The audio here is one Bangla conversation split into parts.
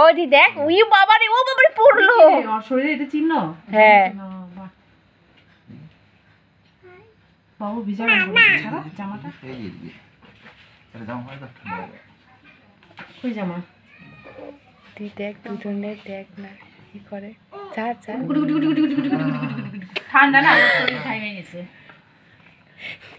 ও দি দেখ উই বাবারে ও বাবারে পড়লো শরীরে এটা চিহ্ন হ্যাঁ বাবু জামা তুই দেখ দুজনে দেখ না কি করে যা যা ঠান্ডা না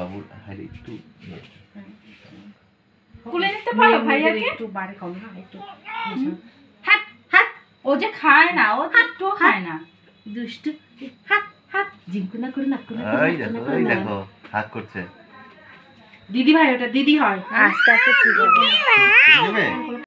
বাবুর একটু কুলে নিতে পারো ভাইয়াকে একটু বাড়ি কম না একটু হাত হাত ও যে খায় না ও খায় না দুষ্ট হাত হাত জিঙ্কু না করে না করে দেখো হাত করছে দিদি ভাই ওটা দিদি হয় আস্তে আস্তে ঠিক হবে